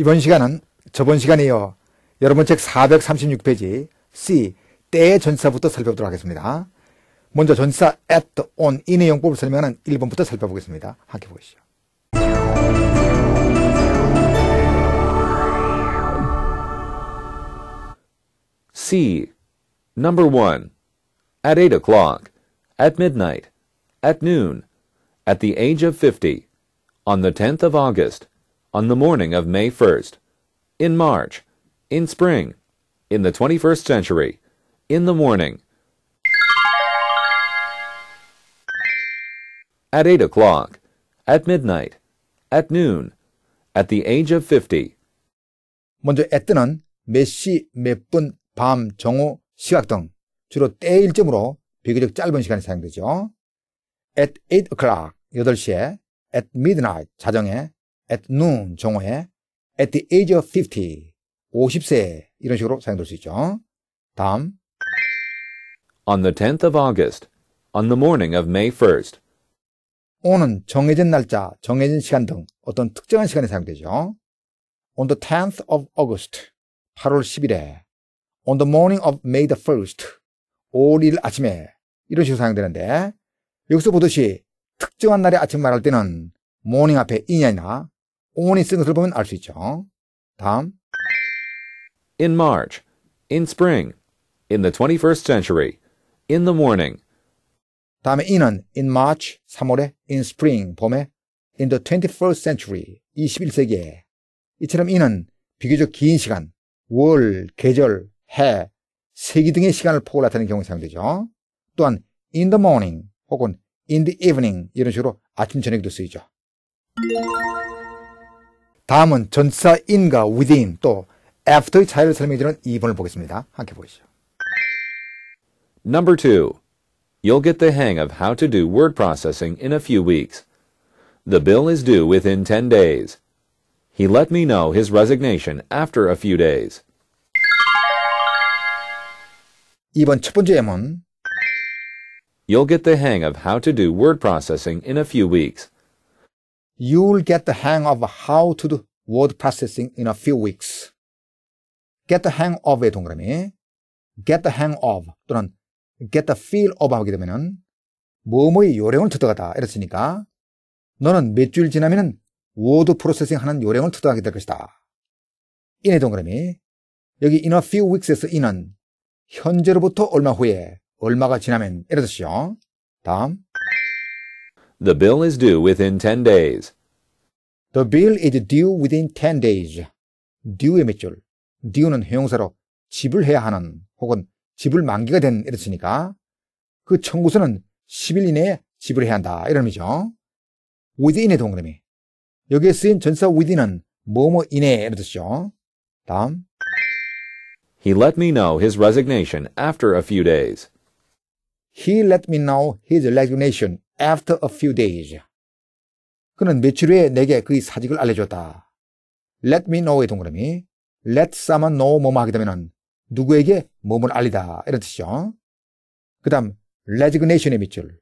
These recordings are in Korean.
이번 시간은 저번 시간에 이어 여러분 책 436페이지 C 때의 전사부터 살펴보도록 하겠습니다. 먼저 전사 at, on, in의 용법을 설명하는 1번부터 살펴보겠습니다. 함께 보시죠. C. Number 1. At 8 o'clock. At midnight. At noon. At the age of 50. On the 10th of August. on the morning of May 1st, in March, in spring, in the 21st century, in the morning. At 8 o'clock, at midnight, at noon, at the age of 50. 먼저 at는 몇 시, 몇 분, 밤, 정오, 시각 등 주로 일점으로 비교적 짧은 시간에 사용되죠. at 8 o'clock, 8시에, at midnight, 자정에, at noon 정오에 at the age of 50 50세 이런 식으로 사용될 수 있죠. 다음 On the 10th of August, on the morning of May 1st 오는 정해진 날짜, 정해진 시간 등 어떤 특정한 시간에 사용되죠. On the 10th of August 8월 10일에 On the morning of May the 1st 5월 1일 아침에 이런 식으로 사용되는데 여기서 보듯이 특정한 날의 아침 말할 때는 morning 앞에 in이나 on이 쓴 것을 보면 알 수 있죠. 다음. In March, in spring, in the 21st century, in the morning. 다음에 in은 in March 3월에, in spring 봄에, in the 21st century 21세기에. 이처럼 in은 비교적 긴 시간, 월, 계절, 해, 세기 등의 시간을 포고 나타내는 경우 사용되죠. 또한 in the morning 혹은 in the evening 이런 식으로 아침 저녁도 쓰이죠. 다음은 전치사 in과 within 또 after의 차이를 설명해주는 2번을 보겠습니다. 함께 보시죠. Number 2. You'll get the hang of how to do word processing in a few weeks. The bill is due within 10 days. He let me know his resignation after a few days. 이번 첫 첫 번째 예문 You'll get the hang of how to do word processing in a few weeks. you will get the hang of how to do word processing in a few weeks. get the hang of의 동그라미, get the hang of 또는 get the feel of 하게 되면은 뭐뭐의 요령을 터득하다 이랬으니까 너는 몇 주일 지나면은 워드 프로세싱 하는 요령을 터득하게 될 것이다. 이의 동그라미 여기 in a few weeks에서 인은 현재로부터 얼마 후에 얼마가 지나면 이러듯이요. 다음 The bill is due within 10 days. The bill is due within 10 days. due의 밑줄. due는 형용사로 지불해야 하는 혹은 지불 만기가 된 이런 뜻이니까 그 청구서는 10일 이내에 지불해야 한다 이런 의미죠. within의 동그라미. 여기에 쓰인 전사 within은 뭐뭐 이내 이런 뜻이죠. 다음. He let me know his resignation after a few days. He let me know his resignation after a few days. 그는 며칠 후에 내게 그의 사직을 알려줬다. let me know의 동그라미. let someone know 뭐뭐 하게 되면 누구에게 몸을 알리다. 이런 뜻이죠. 그 다음, resignation의 밑줄.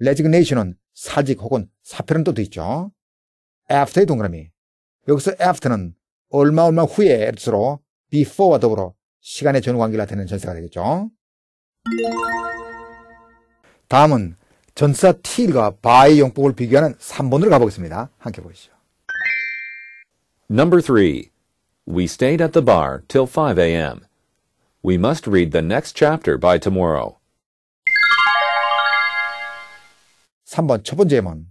resignation은 사직 혹은 사표는 또 있죠. after의 동그라미. 여기서 after는 얼마 얼마 후에 뜻으로 before와 더불어 시간의 전후 관계를 나타내는 전세가 되겠죠. 다음은 전사 T과 바의 용법을 비교하는 3번으로 가보겠습니다. 함께 보시죠. Number 3. We stayed at the bar till 5 a.m. We must read the next chapter by tomorrow. 3번 첫 번째 문.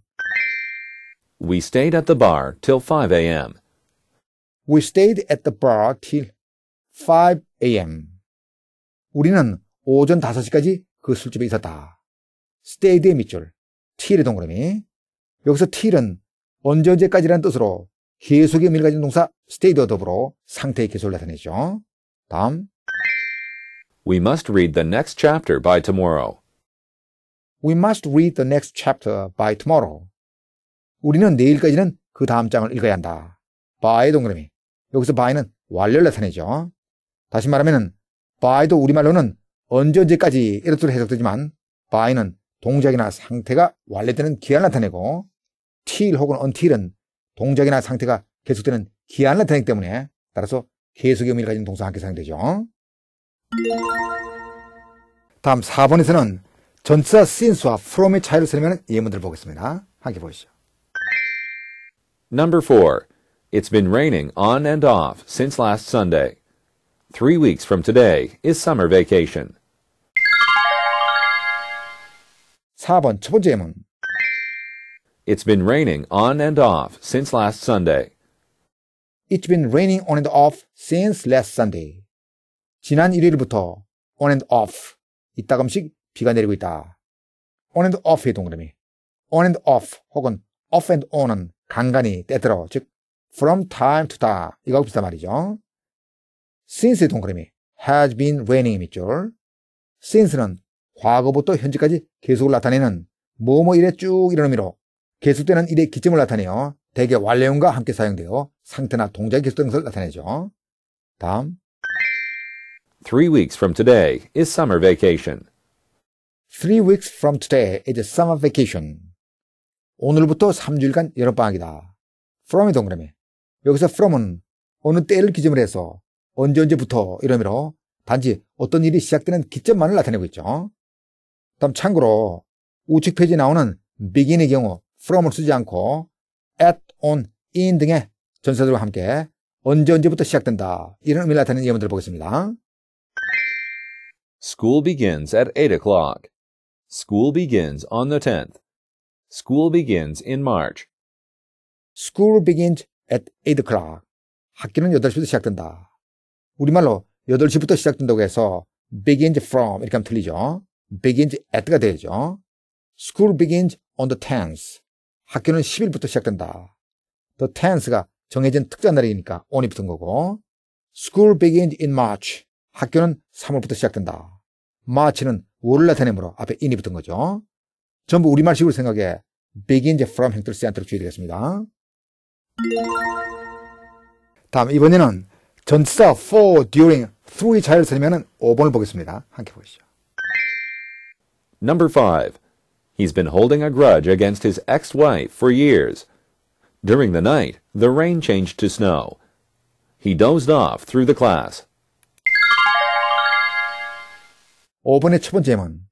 We stayed at the bar till 5 a.m. We stayed at the bar till 5 a.m. 우리는 오전 5시까지 그 술집에 있었다. 스테이드의 밑줄, till의 동그라미. 여기서 till은 언제 언제까지라는 뜻으로 계속의 의미를 가진 동사 stay와 더불어 상태의 개소를 나타내죠. 다음. We must read the next chapter by tomorrow. We must read the next chapter by tomorrow. 우리는 내일까지는 그 다음 장을 읽어야 한다. by 동그라미. 여기서 by는 완료를 나타내죠. 다시 말하면 by도 우리말로는 언제 언제까지 이렇뜻 해석되지만 by는 동작이나 상태가 완료되는 기한을 나타내고 till 혹은 until은 동작이나 상태가 계속되는 기한을 나타내기 때문에 따라서 계속의 의미를 가진 동사 함께 사용되죠. 다음 4번에서는 전치사 since와 from의 차이를 설명하는 예문들을 보겠습니다. 함께 보시죠. Number 4. It's been raining on and off since last Sunday. Three weeks from today is summer vacation. 4번 첫 번째 예문. It's been raining on and off since last Sunday. It's been raining on and off since last Sunday. 지난 일요일부터 on and off 이따금씩 비가 내리고 있다. on and off의 동그라미. on and off 혹은 off and on은 간간히 때들어 즉 from time to time 이거하고 비슷한 말이죠. since의 동그라미 has been raining의 밑줄. since는 과거부터 현재까지 계속을 나타내는 뭐뭐 일에 쭉 이런 의미로 계속되는 일의 기점을 나타내어 대개 완료형과 함께 사용되어 상태나 동작이 계속되는 것을 나타내죠. 다음 Three weeks from today is summer vacation. Three weeks from today is summer vacation. 오늘부터 3주일간 여름방학이다. from이 동그라미. 여기서 from은 어느 때를 기점으로 해서 언제 언제부터 이러므로 단지 어떤 일이 시작되는 기점만을 나타내고 있죠. 다음 참고로 우측 페이지 나오는 begin의 경우 from을 쓰지 않고 at, on, in 등의 전사들과 함께 언제 언제부터 시작된다 이런 의미를 나타내는 예문들을 보겠습니다. School begins at 8 o'clock. School begins on the 10th. School begins in March. School begins at 8 o'clock. 학기는 8시부터 시작된다. 우리말로 8시부터 시작된다고 해서 begins from 이렇게 하면 틀리죠. begins at가 되죠. School begins on the 10th. 학교는 10일부터 시작된다. The 10th가 정해진 특자 날이니까 on이 붙은 거고. School begins in March. 학교는 3월부터 시작된다. March는 월을 나타내므로 앞에 in이 붙은 거죠. 전부 우리말식으로 생각해 begins from 형태로 쓰지 않도록 주의되겠습니다. 다음 이번에는 전치사 for, during, throug의 자리를 쓰면 5번을 보겠습니다. 함께 보시죠. Number 5. He's been holding a grudge against his ex-wife for years. During the night, the rain changed to snow. He dozed off through the class. 5번의 첫 문.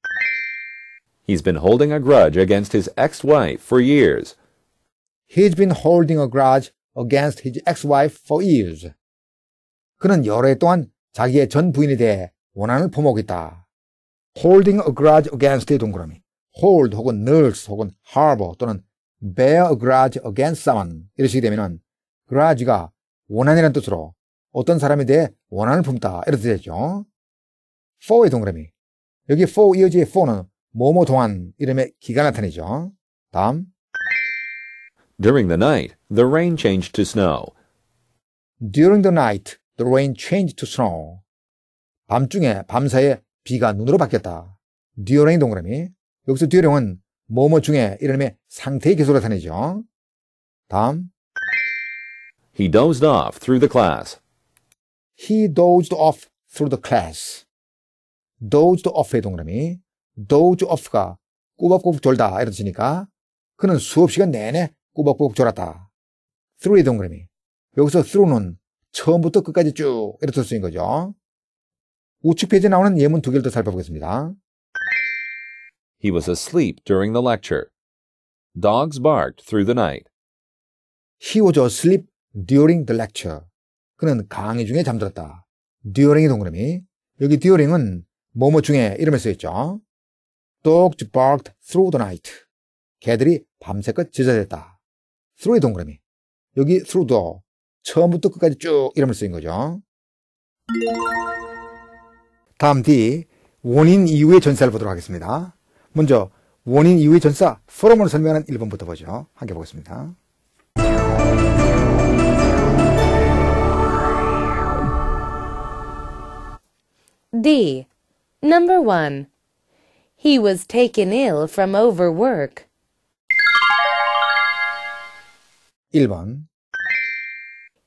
He's been holding a grudge against his ex-wife for years. He's been holding a grudge against his ex-wife for years. 그는 여러 해 동안 자기의 전 부인에 대해 원한을 품었겠다. holding a grudge against의 동그라미 hold 혹은 nurse 혹은 harbor 또는 bear a grudge against someone 이러시게 되면은 grudge가 원한이라는 뜻으로 어떤 사람에 대해 원한을 품다 이런 뜻이죠. for의 동그라미 여기 for 이어지의 for는 뭐뭐 동안 이름의 기가 나타내죠. 다음 During the night, the rain changed to snow. During the night, the rain changed to snow. 밤중에 밤사이에 B가 눈으로 바뀌었다. 듀어링 동그라미. 여기서 듀얼링은 뭐뭐 중에 이름의 상태의 개수로 나타내죠. 다음. He dozed off through the class. He dozed off through the class. dozed off의 동그라미. doze off가 꾸벅꾸벅 졸다 이런 뜻이니까 그는 수업 시간 내내 꾸벅꾸벅 졸았다. through의 동그라미. 여기서 through는 처음부터 끝까지 쭉 이렇게 쓸수 있는 거죠. 우측 페이지에 나오는 예문 두 개를 더 살펴보겠습니다. He was asleep during the lecture. Dogs barked through the night. He was asleep during the lecture. 그는 강의 중에 잠들었다. during의 동그라미. 여기 during은 뭐뭐 중에 이름을 쓰였죠. Dogs barked through the night. 개들이 밤새껏 제자댔다 through의 동그라미. 여기 through 도 처음부터 끝까지 쭉 이름을 쓰인 거죠. 다음 뒤 원인 이후의 전사를 보도록 하겠습니다. 먼저 원인 이후의 전사 포럼을 설명하는 1번부터 보죠. 함께 보겠습니다. D. Number 1. He was taken ill from overwork. 1번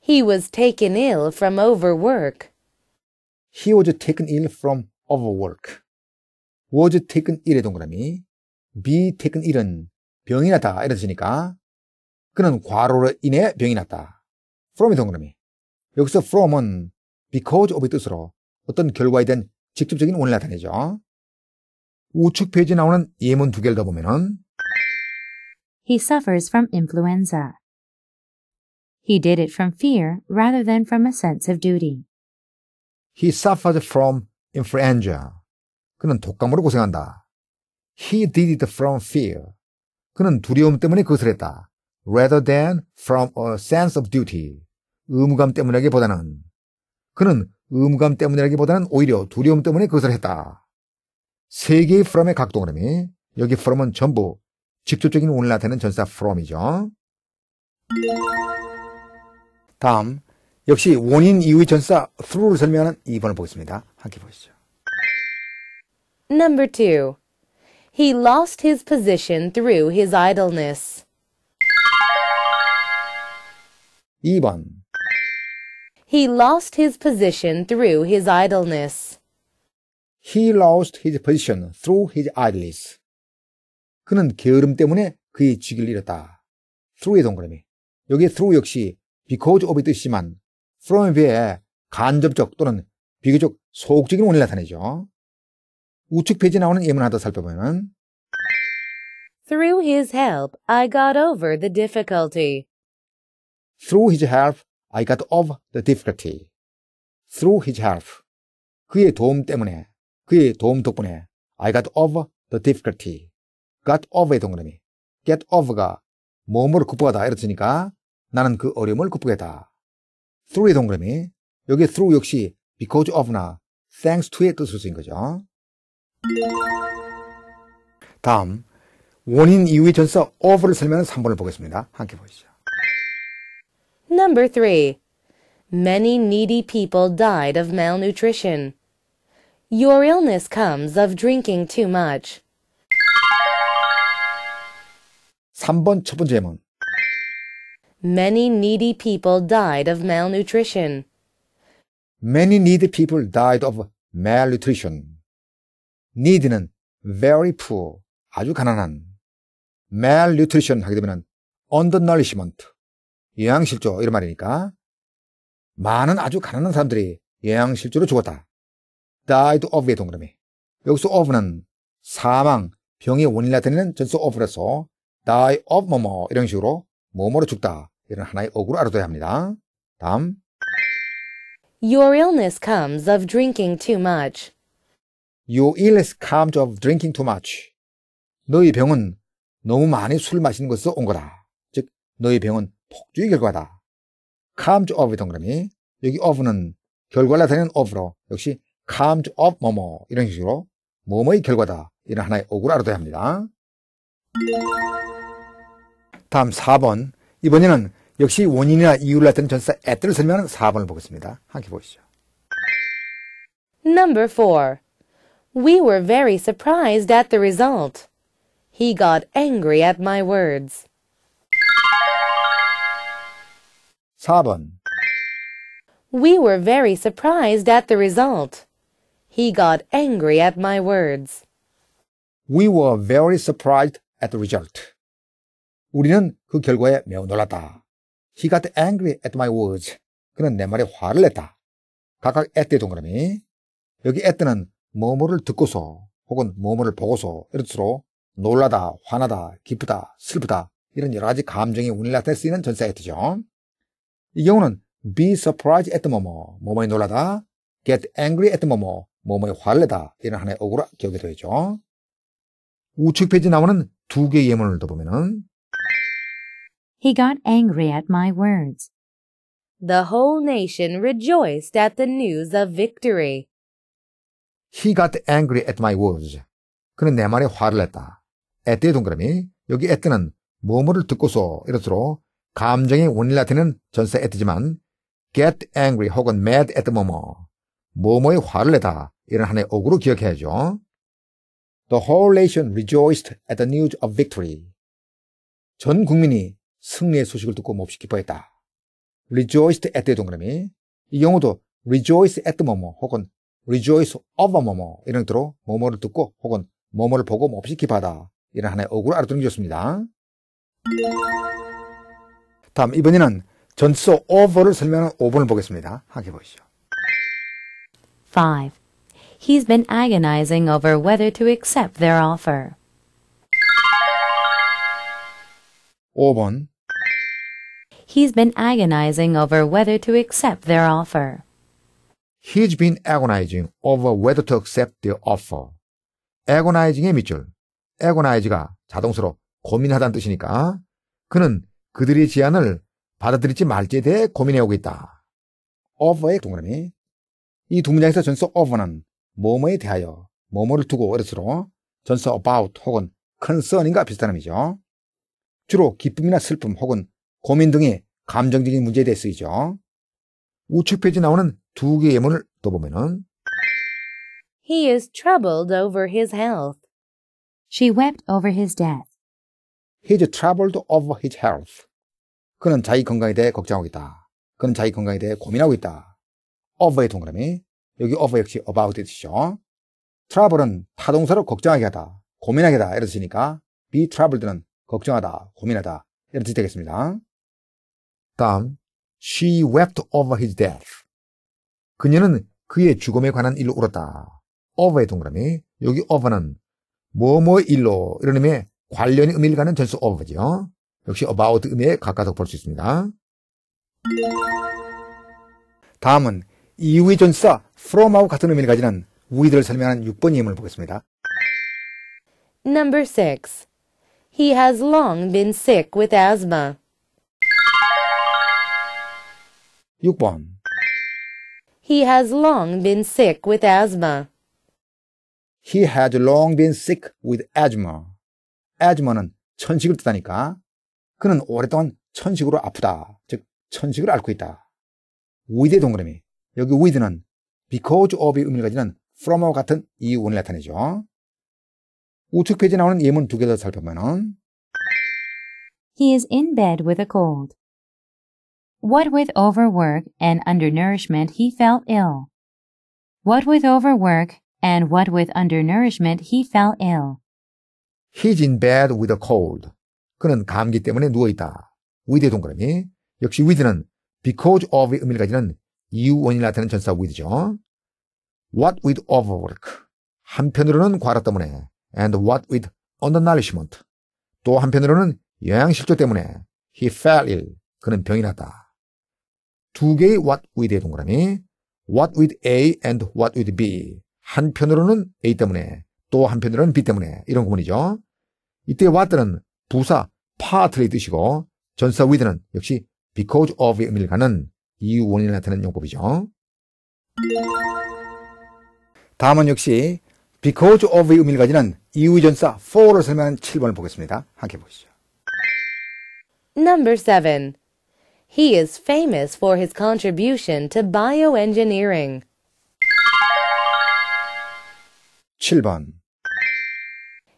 He was taken ill from overwork. He was taken ill from overwork. was taken ill의 동그라미. be taken ill은 병이 났다. 이런 뜻이니까. 그는 과로로 인해 병이 났다. from의 동그라미. 여기서 from은 because of의 뜻으로 어떤 결과에 대한 직접적인 원을 나타내죠. 우측 페이지에 나오는 예문 두 개를 더 보면은 He suffers from influenza. He did it from fear rather than from a sense of duty. He suffered from influenza. 그는 독감으로 고생한다. He did it from fear. 그는 두려움 때문에 그것을 했다. Rather than from a sense of duty. 의무감 때문이라기보다는 그는 의무감 때문이라기보다는 오히려 두려움 때문에 그것을 했다. 세 개의 from의 각동 흐름이 여기 from은 전부 직접적인 오늘 나타내는 전사 from이죠. 다음 역시 원인 이후의 전사 through를 설명하는 2번을 보겠습니다. 함께 보시죠. Number 2. He lost his position through his idleness. 2번. He lost his position through his idleness. He lost his position through his idleness. 그는 게으름 때문에 그의 직위를 잃었다. through의 동그라미. 여기 through 역시 because of 의 뜻이지만 프롬에 비해 간접적 또는 비교적 소극적인 원인을 나타내죠. 우측 페이지에 나오는 예문 하나 더 살펴보면 Through his help, I got over the difficulty. Through his help, I got over the difficulty. Through his help. 그의 도움 때문에, 그의 도움 덕분에 I got over the difficulty. got over의 동그라미. get over가 뭐뭐를 극복하다 이렇으니까 나는 그 어려움을 극복했다. through의 동그라미. 여기 through 역시 because of나 thanks to의 뜻을 쓰인 거죠. 다음, 원인 이후의 전사 of를 설명하는 3번을 보겠습니다. 함께 보시죠. Number 3. Many needy people died of malnutrition. Your illness comes of drinking too much. 3번 첫 번째 질문. Many needy people died of malnutrition. Many needy people died of malnutrition. need는 very poor, 아주 가난한. malnutrition 하게 되면 undernourishment, 영양실조 이런 말이니까 많은 아주 가난한 사람들이 영양실조로 죽었다. died of의 동그라미. 여기서 of는 사망, 병의 원인이 나타내는 전수 of라서 die of 뭐 뭐 이런 식으로 뭐뭐로 죽다. 이런 하나의 억으로 알아둬야 합니다. 다음. Your illness comes of drinking too much. Your illness comes of drinking too much. 너희 병은 너무 많이 술 마시는 것에서 온 거다. 즉, 너희 병은 폭주의 결과다. comes of 동그라미. 여기 of는 결과를 나타내는 of로 역시 comes of 뭐뭐 이런 식으로 뭐뭐의 결과다. 이런 하나의 억울 알아둬야 합니다. 다음 4번 이번에는 역시 원인이나 이유를 나타낸 전사 at를 설명하는 4번을 보겠습니다. 함께 보시죠. Number 4. We were very surprised at the result. He got angry at my words. 4번 We were very surprised at the result. He got angry at my words. We were very surprised at the result. 우리는 그 결과에 매우 놀랐다. He got angry at my words. 그는 내 말에 화를 냈다. 각각 at의 동그라미. 여기 at는 뭐뭐를 듣고서 혹은 뭐뭐를 보고서 이런 뜻으로 놀라다, 화나다, 기쁘다, 슬프다 이런 여러 가지 감정이 운을 나타낼 수 있는 전사 at죠. 이 경우는 be surprised at 뭐뭐, 뭐뭐에 놀라다, get angry at 뭐뭐, 뭐뭐에 화를 내다 이런 하나의 어구라 기억에 둬죠 우측 페이지 나오는 두 개의 예문을 더 보면은 He got angry at my words. The whole nation rejoiced at the news of victory. He got angry at my words. 그는 내 말에 화를 냈다. at 동그라미. 여기 at는 뭐뭐를 듣고서 이렇도록 감정의 원인 나타내는 전사 at지만 get angry 혹은 mad at 뭐뭐. 뭐뭐에 화를 내다. 이런 하나의 어구로 기억해야죠. The whole nation rejoiced at the news of victory. 전 국민이 승리의 소식을 듣고 몹시 기뻐했다. rejoiced at 의 동그라미. 이 경우도 rejoice at 뭐뭐 혹은 rejoice over 뭐뭐 이런 뜻으로 뭐뭐를 듣고 혹은 뭐뭐를 보고 몹시 기뻐하다. 이런 하나의 어구를 알아두는 게 좋습니다. 다음 이번에는 전치소 over를 설명하는 5번을 보겠습니다. 함께 보시죠. 5. He's been agonizing over whether to accept their offer. 5번 He's been agonizing over whether to accept their offer. He's been agonizing over whether to accept the i r offer. agonizing의 밑줄. agonize가 자동스로 고민하다는 뜻이니까 그는 그들의 제안을 받아들일지 말지에 대해 고민해오고 있다. over의 동그라미. 이두 문장에서 전서 over는 뭐뭐에 대하여 뭐뭐를 두고 어렸으로 전서 about 혹은 concern인가 비슷한 의미죠. 주로 기쁨이나 슬픔 혹은 고민 등의 감정적인 문제에 대해 쓰이죠. 우측 페이지 나오는 두 개의 예문을 또 보면은 He is troubled over his health. She wept over his death. He s troubled over his health. 그는 자기 건강에 대해 걱정하고 있다. 그는 자기 건강에 대해 고민하고 있다. over의 동그라미. 여기 over 역시 about 뜻이죠. trouble은 타동사로 걱정하게 하다, 고민하게 하다 이런 뜻이니까 be troubled는 걱정하다, 고민하다 이런 뜻이 되겠습니다. 다음, she wept over his death. 그녀는 그의 죽음에 관한 일로 울었다. over의 동그라미. 여기 over는 뭐뭐 일로 이런 의미의 관련이 의미를 가는 전수 over죠. 역시 about 의미에 가까워서 볼수 있습니다. 다음은 이후의 전사 from하고 같은 의미를 가지는 우리들을 설명하는 6번 예문을 보겠습니다. Number 6. He has long been sick with asthma. 6번 He has long been sick with asthma. He had long been sick with asthma. asthma는 천식을 뜻하니까 그는 오랫동안 천식으로 아프다. 즉 천식을 앓고 있다. with 동그라미. 여기 with는 because of의 의미를 가지는 from와 같은 이유원을 나타내죠. 우측 페이지에 나오는 예문 두 개 더 살펴보면 He is in bed with a cold. What with overwork and undernourishment, he fell ill. What with overwork and what with undernourishment, he fell ill. He's in bed with a cold. 그는 감기 때문에 누워있다. with 동그라미. 역시 with는 because of 의미까지는 이유 원인을 나타내는 전사 with죠. What with overwork. 한편으로는 과로 때문에 and what with undernourishment. 또 한편으로는 영양실조 때문에 he fell ill. 그는 병이 났다. 두 개의 what with 의 동그라미 what with A and what with B 한편으로는 A 때문에 또 한편으로는 B 때문에 이런 구문이죠. 이때 what는 부사 part의 뜻이고 전사 with는 역시 because of의 의미를 가는 이유 원인을 나타내는 용법이죠. 다음은 역시 because of의 의미를 가지는 이유 전사 for를 설명하는 7번을 보겠습니다. 함께 보시죠. Number 7. He is famous for his contribution to bioengineering. 7번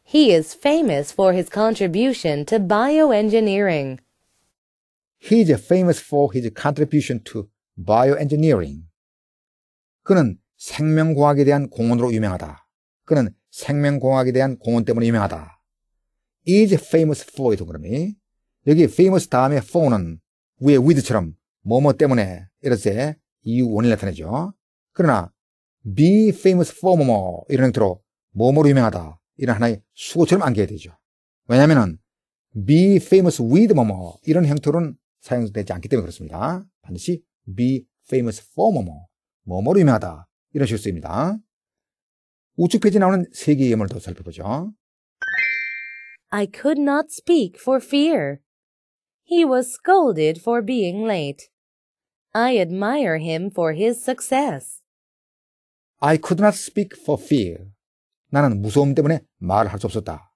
He is famous for his contribution to bioengineering. He is famous for his contribution to bioengineering. 그는 생명공학에 대한 공헌으로 유명하다. 그는 생명공학에 대한 공헌 때문에 유명하다. is famous for 이 동그라미. 여기 famous 다음에 for는 위에 with처럼 뭐뭐 때문에 이럴 때 이유 원을 나타내죠. 그러나 be famous for 뭐뭐 이런 형태로 뭐뭐로 유명하다 이런 하나의 수고처럼 안겨야 되죠. 왜냐하면 be famous with 뭐뭐 이런 형태로는 사용되지 않기 때문에 그렇습니다. 반드시 be famous for 뭐뭐 뭐뭐로 유명하다 이런 식으로 쓰입니다. 우측 페이지 나오는 세 개의 예문을 더 살펴보죠. I could not speak for fear. He was scolded for being late. I admire him for his success. I could not speak for fear. 나는 무서움 때문에 말을 할 수 없었다.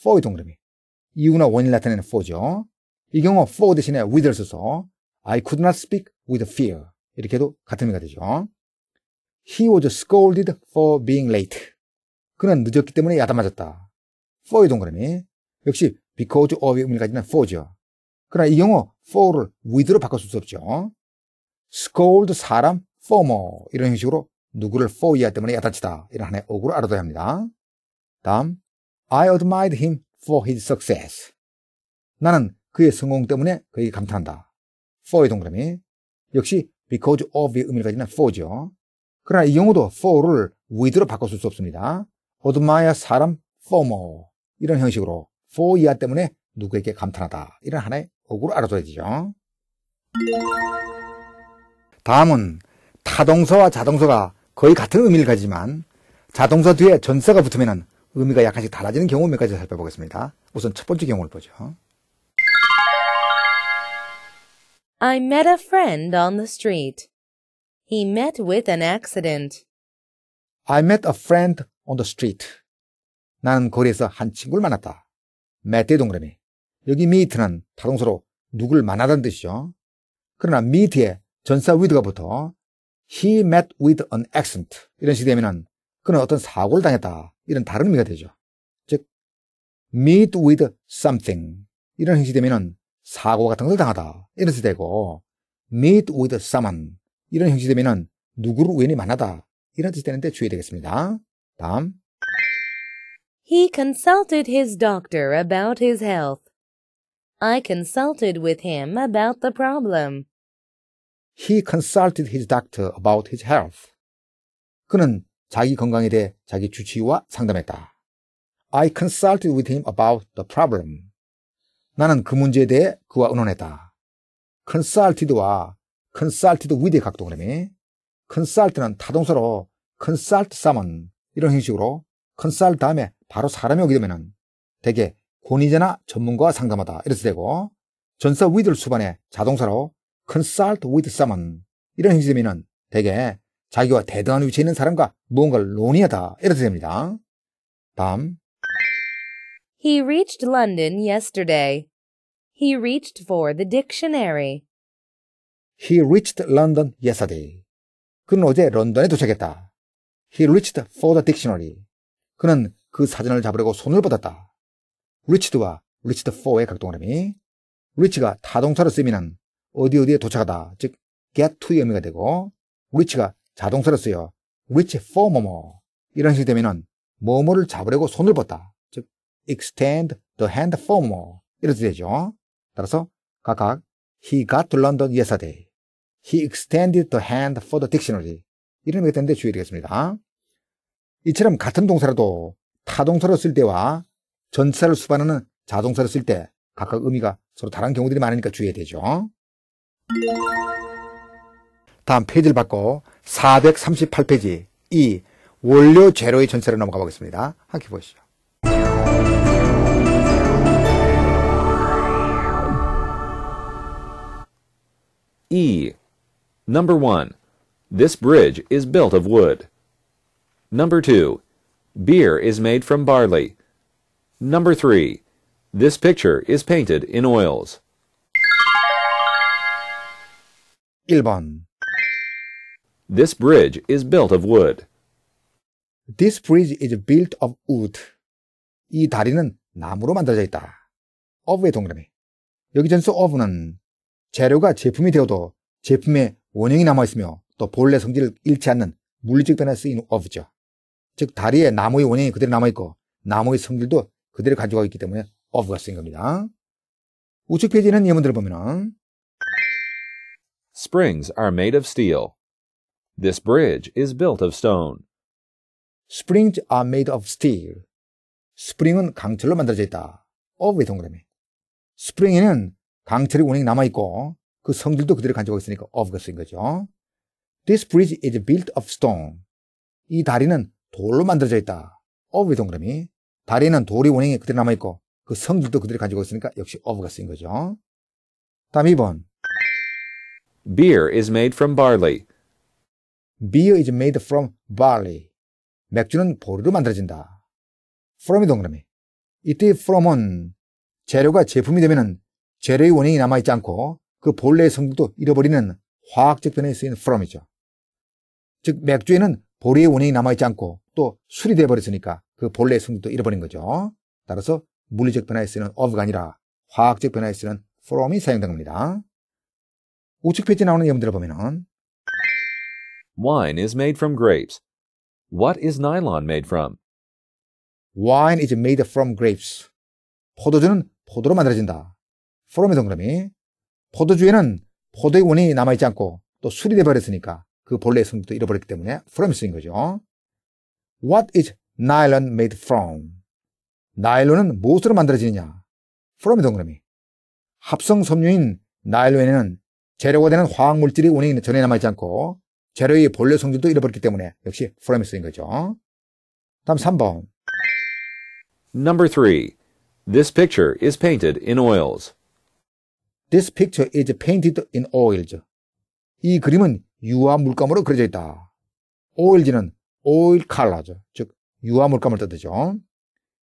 for의 동그라미. 이유나 원인을 나타내는 for죠. 이 경우 for 대신에 with를 써서 I could not speak with fear. 이렇게 해도 같은 의미가 되죠. He was scolded for being late. 그는 늦었기 때문에 야단 맞았다. for의 동그라미. 역시 because of 의미를 가지는 for죠. 그러나 이 경우 for를 with로 바꿔 쓸수 없죠. scold 사람 former 이런 형식으로 누구를 for 이하 때문에 야단치다 이런 하나의 어구를 알아둬야 합니다. 다음 I admired him for his success. 나는 그의 성공 때문에 그에게 감탄한다. for의 동그라미 역시 because of의 의미를 가지는 for죠. 그러나 이 경우도 for를 with로 바꿔 쓸수 없습니다. admire 사람 former 이런 형식으로 for 이하 때문에 누구에게 감탄하다 이런 하나의 억으로 알아둬야 되죠. 다음은 타동서와 자동서가 거의 같은 의미를 가지지만 자동서 뒤에 전서가 붙으면 의미가 약간씩 달라지는 경우 몇 가지 살펴보겠습니다. 우선 첫 번째 경우를 보죠. I met a friend on the street. He met with an accident. I met a friend on the street. 나는 거리에서 한 친구를 만났다. met의 동그라미. 여기 m e 미 t 는타동서로 누굴 만나다는 뜻이죠. 그러나 m e 미 t 에 전사 with가 붙어 he met with an accident 이런 식이 되면은 그는 어떤 사고를 당했다 이런 다른 의미가 되죠. 즉 meet with something 이런 형식이 되면은 사고 같은 걸 당하다 이런 뜻이 되고 meet with someone 이런 형식이 되면은 누구를 우연히 만나다 이런 뜻이 되는데 주의되겠습니다. 다음 He consulted his doctor about his health. I consulted with him about the problem. He consulted his doctor about his health. 그는 자기 건강에 대해 자기 주치의와 상담했다. I consulted with him about the problem. 나는 그 문제에 대해 그와 의논했다. consulted와 consulted with의 각도그램이 consult는 타동사로 consult someone 이런 형식으로 consult 다음에 바로 사람이 오게 되면은 대개 권위자나 전문가와 상담하다 이렇게 되고 전사 위드를 수반해 자동사로 consult with someone 이런 행사면은 대개 자기와 대등한 위치에 있는 사람과 무언가를 논의하다 이렇게 됩니다. 다음 He reached London yesterday. He reached for the dictionary. He reached London yesterday. 그는 어제 런던에 도착했다. He reached for the dictionary. 그는 그 사전을 잡으려고 손을 뻗었다. reached와 reached for의 각동그라미 reach가 타동사로 쓰이면 어디 어디에 도착하다 즉 get to의 의미가 되고 reach가 자동사로 쓰여 reach for 뭐뭐 이런 식이 되면은 뭐뭐를 잡으려고 손을 뻗다 즉 extend the hand for 뭐 이렇게 되죠 따라서 각각 he got to London yesterday he extended the hand for the dictionary 이런 의미가 되는데 주의드리겠습니다 이처럼 같은 동사라도 타동사로 쓸 때와 전치사를 수반하는 자동사를 쓸 때 각각 의미가 서로 다른 경우들이 많으니까 주의해야 되죠. 다음 페이지를 바꿔 438페이지 이 원료 제로의 전세로 넘어가 보겠습니다. 함께 보시죠. E. Number 1. This bridge is built of wood. Number 2. Beer is made from barley. Number 3. This picture is painted in oils. 1번 This bridge is built of wood. This bridge is built of wood. 이 다리는 나무로 만들어져 있다. of의 동그라미. 여기 전수 of는 재료가 제품이 되어도 제품의 원형이 남아있으며 또 본래 성질을 잃지 않는 물리적 변화에 쓰인 of죠. 즉 다리에 나무의 원형이 그대로 남아있고 나무의 성질도 그대로 가져가 있기 때문에 of가 쓴 겁니다. 우측 페이지는 예문들을 보면 Springs are made of steel. This bridge is built of stone. Springs are made of steel. 스프링은 강철로 만들어져 있다. of의 동그라미. 스프링에는 강철이 운행이 남아있고 그 성질도 그대로 가지고 있으니까 of가 쓴 거죠. This bridge is built of stone. 이 다리는 돌로 만들어져 있다. of의 동그라미. 다리는 도리 원행이 그대로 남아있고 그 성질도 그대로 가지고 있으니까 역시 of가 쓰인 거죠. 다음 2번 Beer is made from barley. Beer is made from barley. 맥주는 보리로 만들어진다. from이 동그라미. 이때 from은 재료가 제품이 되면 재료의 원인이 남아있지 않고 그 본래의 성격도 잃어버리는 화학적 변화에 쓰인 from이죠. 즉 맥주에는 보리의 원형이 남아있지 않고 또 수리돼 버렸으니까 그 본래의 성격도 잃어버린 거죠. 따라서 물리적 변화에 쓰는 of가 아니라 화학적 변화에 쓰는 from이 사용된 겁니다. 우측 페이지 나오는 예문들을 보면은 Wine is made from grapes. What is nylon made from? Wine is made from grapes. 포도주는 포도로 만들어진다. from의 동그라미. 포도주에는 포도의 원이 남아있지 않고 또 수리돼 버렸으니까 그 본래의 성분도 잃어버렸기 때문에 from이 쓰인 거죠. What is nylon made from? 나일론은 무엇으로 만들어지느냐? from이 동그라미. 합성 섬유인 나일론에는 재료가 되는 화학물질이 운행이 전혀 남아있지 않고 재료의 본래 성질도 잃어버렸기 때문에 역시 from이 쓰인 거죠. 다음 3번. Number 3. This picture is painted in oils. This picture is painted in oils. 이 그림은 유화 물감으로 그려져 있다. OLG는 oil c 오일 칼라죠. 즉 유화 물감을 뜻하죠.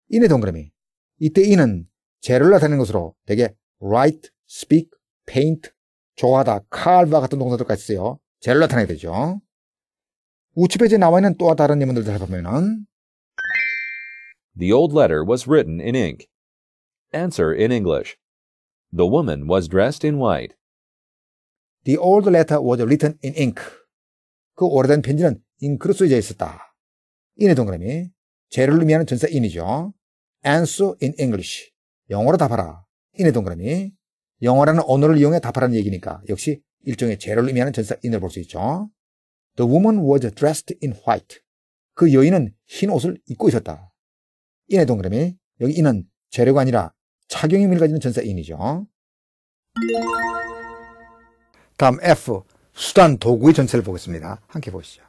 인의 동그라미. 이때 인은 재를 나타내는 것으로 대개 write, speak, paint, 조하다, 칼과 같은 동사들까지 쓰여 재를 나타내게 되죠. 우측 페지에 나와 있는 또 다른 예문들을 살펴보면 The old letter was written in ink. Answer in English. The woman was dressed in white. The old letter was written in ink. 그 오래된 편지는 잉크로 쓰여 있었다. 인의 동그라미. 죄를 의미하는 전사 인이죠. Answer in English. 영어로 답하라. 인의 동그라미. 영어라는 언어를 이용해 답하라는 얘기니까 역시 일종의 죄를 의미하는 전사 인을 볼 수 있죠. The woman was dressed in white. 그 여인은 흰 옷을 입고 있었다. 인의 동그라미. 여기 인은 재료가 아니라 착용의 의미를 가지는 전사 인이죠. 다음 F 수단 도구의 전체를 보겠습니다. 함께 보시죠.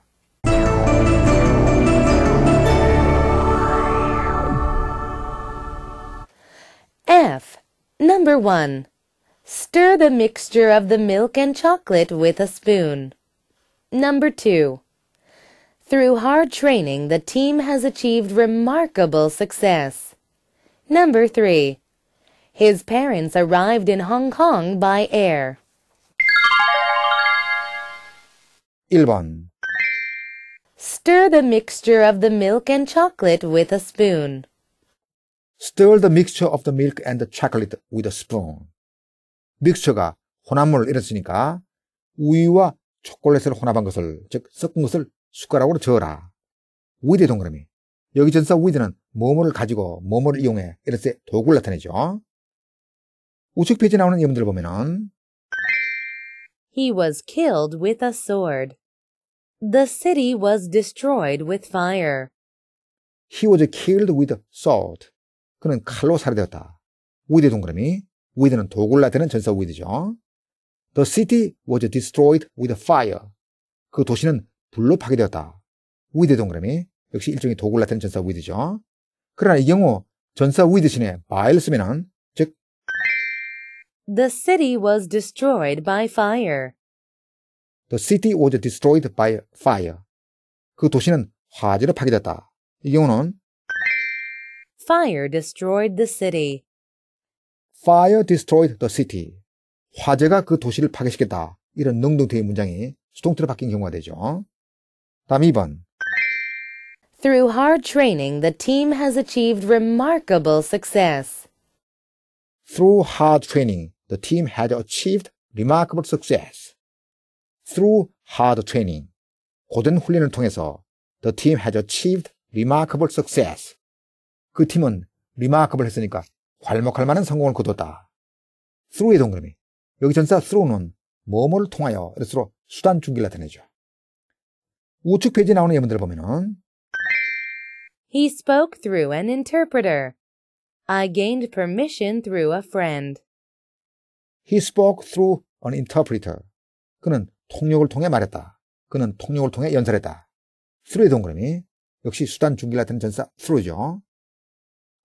F. Number 1. Stir the mixture of the milk and chocolate with a spoon. Number 2. Through hard training, the team has achieved remarkable success. Number 3. His parents arrived in Hong Kong by air. 1번 Stir the mixture of the milk and chocolate with a spoon. Stir the mixture of the milk and the chocolate with a spoon. 믹스처가 혼합물을 이뤘으니까 우유와 초콜릿을 혼합한 것을 즉 섞은 것을 숟가락으로 저어라. with 동그라미. 여기 전사 with는 뭐뭐를 가지고 뭐뭐를 이용해 이렇게 도구를 나타내죠. 우측 페이지 나오는 예문들을 보면은 He was killed with a sword. The city was destroyed with fire. He was killed with sword. 그는 칼로 살해되었다. with 동그라미. with는 도굴라 되는 전사 with죠. The city was destroyed with fire. 그 도시는 불로 파괴되었다. with 동그라미. 역시 일종의 도굴라 되는 전사 with죠. 그러나 이 경우 전사 with 대신에 by를 쓰면은 즉 The city was destroyed by fire. The city was destroyed by fire. 그 도시는 화재로 파괴됐다. 이 경우는 Fire destroyed the city. Fire destroyed the city. 화재가 그 도시를 파괴시켰다. 이런 능동태의 문장이 수동태로 바뀐 경우가 되죠. 다음 2번. Through hard training, the team has achieved remarkable success. Through hard training, the team has achieved remarkable success. through hard training. 고된 훈련을 통해서 the team has achieved remarkable success. 그 팀은 remarkable 했으니까 괄목할 만한 성공을 거뒀다. through의 동그라미. 여기 전사 through는 뭐뭐를 통하여 이럴수록 수단 중기를 나타내죠. 우측 페이지에 나오는 예문들을 보면은 He spoke through an interpreter. I gained permission through a friend. He spoke through an interpreter. 그는 통역을 통해 말했다. 그는 통역을 통해 연설했다. 스루의 동그라미. 역시 수단 중길라테는 전사 스루죠.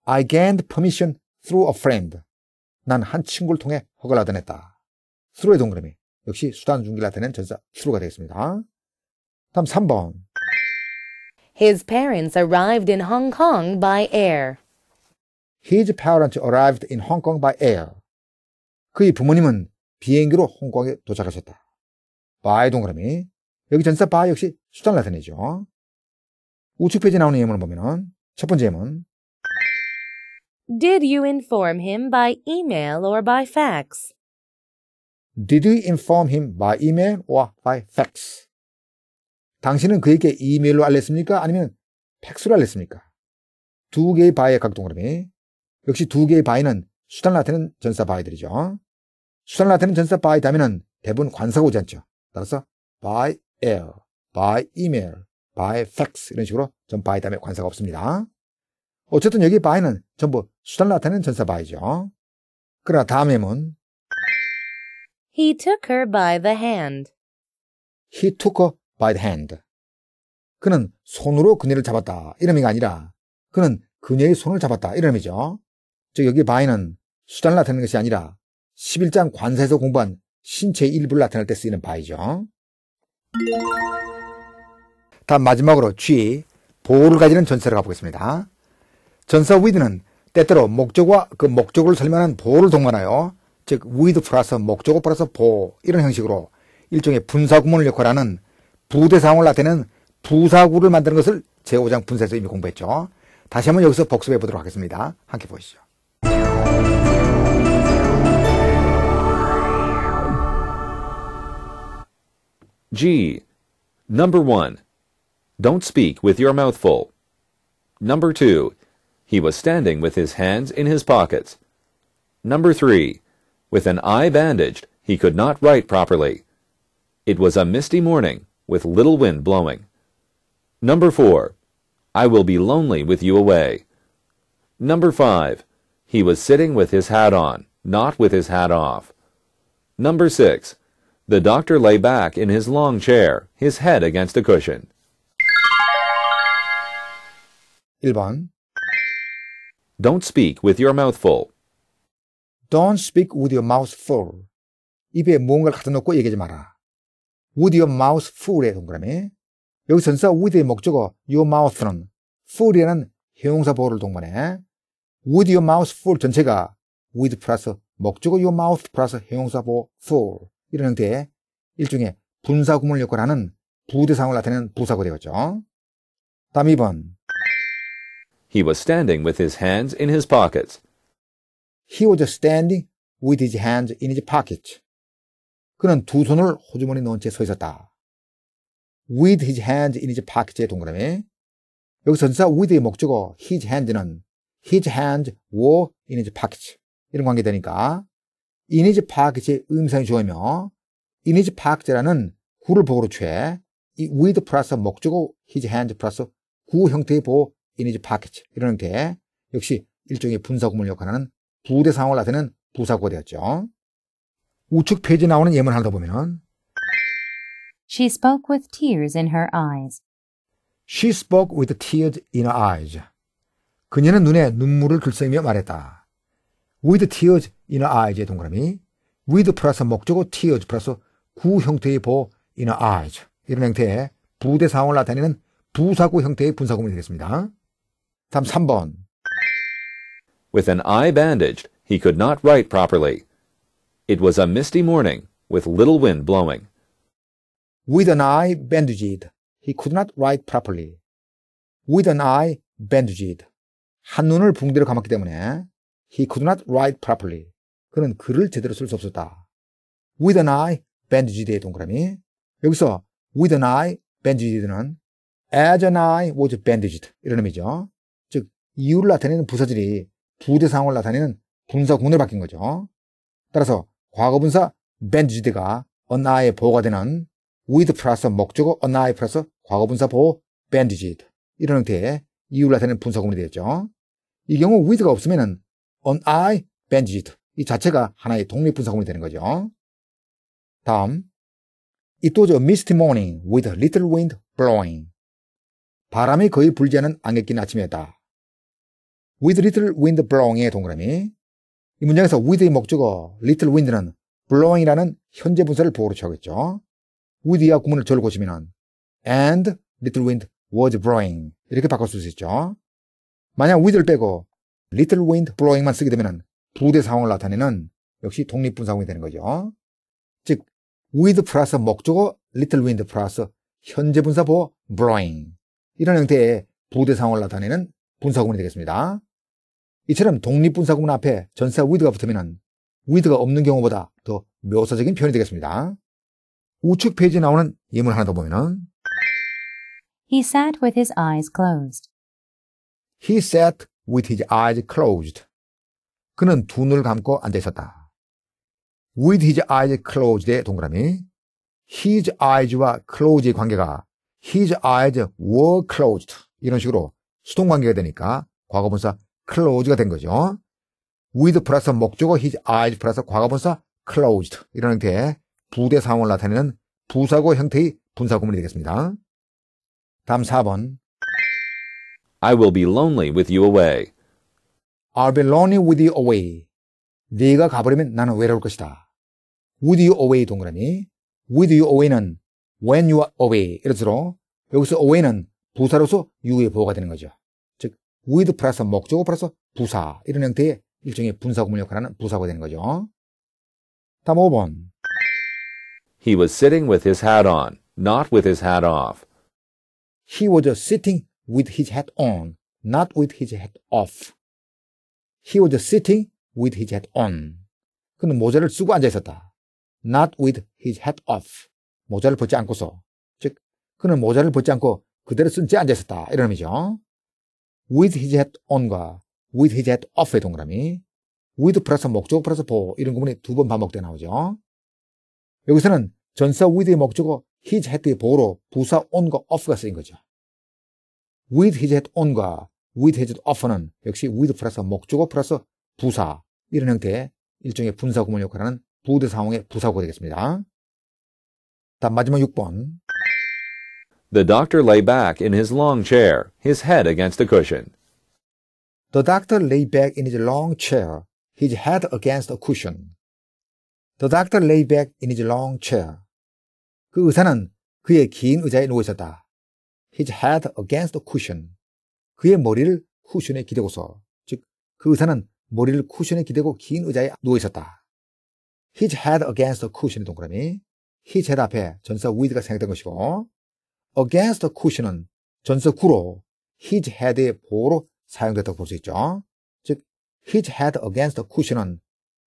I gained permission through a friend. 난 한 친구를 통해 허가를 얻어냈다. 스루의 동그라미. 역시 수단 중길라테는 전사 스루가 되겠습니다. 다음 3번. His parents arrived in Hong Kong by air. His parents arrived in Hong Kong by air. 그의 부모님은 비행기로 홍콩에 도착하셨다. 바의 동그라미. 여기 전사 바 역시 숫자를 나타내죠. 우측 페이지 나오는 예문을 보면첫 번째 예문. Did you inform him by email or by fax? Did you inform him by email or by fax? 당신은 그에게 이메일로 알렸습니까? 아니면 팩스로 알렸습니까? 두 개의 바의 각 동그라미. 역시 두 개의 바이는 수단을 나타내는 전사 바이들이죠. 수단을 나타내는 전사 바이 다면 대부분 관사가 오지 않죠. 따라서 by air, by email, by fax 이런 식으로 전 by 다음에 관사가 없습니다. 어쨌든 여기 by는 전부 수단을 나타내는 전사 by죠. 그러나 다음 에문 He took her by the hand. He took her by the hand. 그는 손으로 그녀를 잡았다. 이름이 아니라 그는 그녀의 손을 잡았다. 이름이죠즉 여기 바이는 수단을 나타내는 것이 아니라 11장 관사에서 공부한 신체 일부를 나타낼 때 쓰이는 바이죠. 다음 마지막으로 G, 보호를 가지는 전세를 가보겠습니다. 전사 위드는 때때로 목적과 그 목적을 설명하는 보호를 동원하여 즉 위드 플러스 목적어 플러스 보호 이런 형식으로 일종의 분사구문을 역할하는 부대상을 나타내는 부사구를 만드는 것을 제5장 분사에서 이미 공부했죠. 다시 한번 여기서 복습해 보도록 하겠습니다. 함께 보시죠. G. Number 1. Don't speak with your mouth full. Number 2. He was standing with his hands in his pockets. Number 3. With an eye bandaged, he could not write properly. It was a misty morning, with little wind blowing. Number 4. I will be lonely with you away. Number 5. He was sitting with his hat on, not with his hat off. Number 6. The doctor lay back in his long chair, his head against a cushion. 1번 Don't speak with your mouth full. Don't speak with your mouth full. 입에 무언가를 갖다 놓고 얘기하지 마라. with your mouth full의 동그라미. 여기 전사 with의 목적어 your mouth는 full이라는 형용사 보호를 동반해. with your mouth full 전체가 with plus 목적어 your mouth plus 형용사 보호 full. 이런 형태의 일종의 분사구물 역할하는 부대상을 나타내는 부사가 되었죠. 다음 2번 He was standing with his hands in his pockets. He was standing with his hands in his pockets. 그는 두 손을 호주머니 넣은 채 서 있었다. with his hands in his pockets의 동그라미. 여기서 전사 with의 목적어 his hands는 his hands were in his pockets. 이런 관계되니까 이니지 파악 기체의 음성이 좋으며 이니지 파악제라는 구를 보고로 취해 이 with 플러스 목적어 his hand 플러스 구 형태의 보호 이니지 파악 기체 이런 형태의 역시 일종의 분사구을 역할하는 부대 상황을 나타내는 부사구가 되었죠. 우측 페이지 에 나오는 예문 을하다 보면은 She spoke with tears in her eyes. She spoke with tears in her eyes. 그녀는 눈에 눈물을 글썽이며 말했다. with tears in her eyes 동그라미 with 플러스 목적어 tears 플러스 구 형태의 보 in her eyes 이런 형태의 부대 상황을 나타내는 부사구 형태의 분사구문이 되겠습니다. 다음 3번 With an eye bandaged, he could not write properly. It was a misty morning with little wind blowing. With an eye bandaged, he could not write properly. With an eye bandaged. 한눈을 붕대로 감았기 때문에 He could not write properly. 그는 글을 제대로 쓸 수 없었다. With an eye, bandgd의 동그라미. 여기서 with an eye, bandged는 as an eye was bandaged 이런 의미죠. 즉 이유를 나타내는 부사들이두대 상황을 나타내는 분사군으로 바뀐 거죠. 따라서 과거분사 bandaged가 an eye에 보호가 되는 with 플러스 목적어 an eye 플러스 과거분사 보호 bandaged 이런 형태의 이유를 나타내는 분사군이 되었죠. 이 경우 with가 없으면 on I bandit. 이 자체가 하나의 독립분사구문이 되는 거죠. 다음. It was a misty morning with little wind blowing. 바람이 거의 불지 않은 안개 낀 아침이었다. with little wind blowing의 동그라미. 이 문장에서 with의 목적어 little wind는 blowing이라는 현재 분사를 보호로 취하겠죠. w i t h 와 구문을 절 고치면 and little wind was blowing 이렇게 바꿀 수 있죠. 만약 with를 빼고 리틀 윈드 블로잉만 쓰게 되면 부대 상황을 나타내는 역시 독립분 사황이 되는 거죠. 즉 with 플러스 목적어 little wind 플러스 현재 분사 보어 blowing 이런 형태의 부대 상황을 나타내는 분사구문이 되겠습니다. 이처럼 독립분사구문 앞에 전사 with가 붙으면 with가 없는 경우보다 더 묘사적인 표현이 되겠습니다. 우측 페이지에 나오는 예문 하나 더 보면은 He sat with his eyes closed. He sat with his eyes closed. 그는 두 눈을 감고 앉아 있었다. with his eyes closed의 동그라미. his eyes와 close의 관계가 his eyes were closed. 이런 식으로 수동 관계가 되니까 과거분사 closed가 된 거죠. with plus 목적어 his eyes plus 과거분사 closed. 이런 형태의 부대 상황을 나타내는 부사고 형태의 분사 구문이 되겠습니다. 다음 4번. I will be lonely with you away. I'll be lonely with you away. 네가 가버리면 나는 외로울 것이다. With you away 동그라미. With you away는 when you are away 이렇도록 여기서 away는 부사로서 유의 보호가 되는 거죠. 즉 with 플러스 목적어 플러스 부사 이런 형태의 일종의 분사구문 역할을 하는 부사가 되는 거죠. 다음 5번 He was sitting with his hat on, not with his hat off. He was sitting with his hat on, not with his hat off. He was sitting with his hat on. 그는 모자를 쓰고 앉아 있었다. Not with his hat off. 모자를 벗지 않고서. 즉, 그는 모자를 벗지 않고 그대로 쓴 채 앉아 있었다. 이런 의미죠. with his hat on과 with his hat off의 동그라미. with 플러스 목적어 플러스 보 이런 구문이 두 번반복되어 나오죠. 여기서는 전사 with의 목적어 his hat의 보로 부사 on과 off가 쓰인 거죠. with his head on과 with his often은 역시 with 플러스 목적어 플러스 부사 이런 형태의 일종의 분사 구문 역할을 하는 부대 상황의 부사구가 되겠습니다. 다음 마지막 6번. The doctor lay back in his long chair, his head against the cushion. The doctor lay back in his long chair, his head against a cushion. The doctor lay back in his long chair. 그 의사는 그의 긴 의자에 누워 있었다. his head against a cushion. 그의 머리를 쿠션에 기대고서. 즉, 그 의사는 머리를 쿠션에 기대고 긴 의자에 누워 있었다. his head against a cushion의 동그라미. his head 앞에 전사 with가 생각된 것이고, against a cushion은 전사 구로 his head의 보호로 사용됐다고 볼 수 있죠. 즉, his head against a cushion은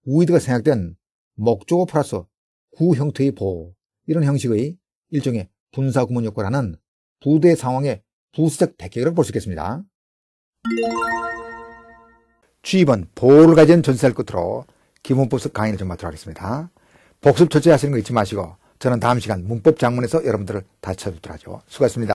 with가 생각된 목조어 플러스 구 형태의 보호, 이런 형식의 일종의 분사구문 효과라는 부대 상황의 부수적 대결을라고볼수 있겠습니다. G번 보호를 가진 전세를 끝으로 기본법습 강의를 좀 마치도록 하겠습니다. 복습 철저히 하시는 거 잊지 마시고 저는 다음 시간 문법 장문에서 여러분들을 다시 찾아뵙도록 하죠. 수고하셨습니다.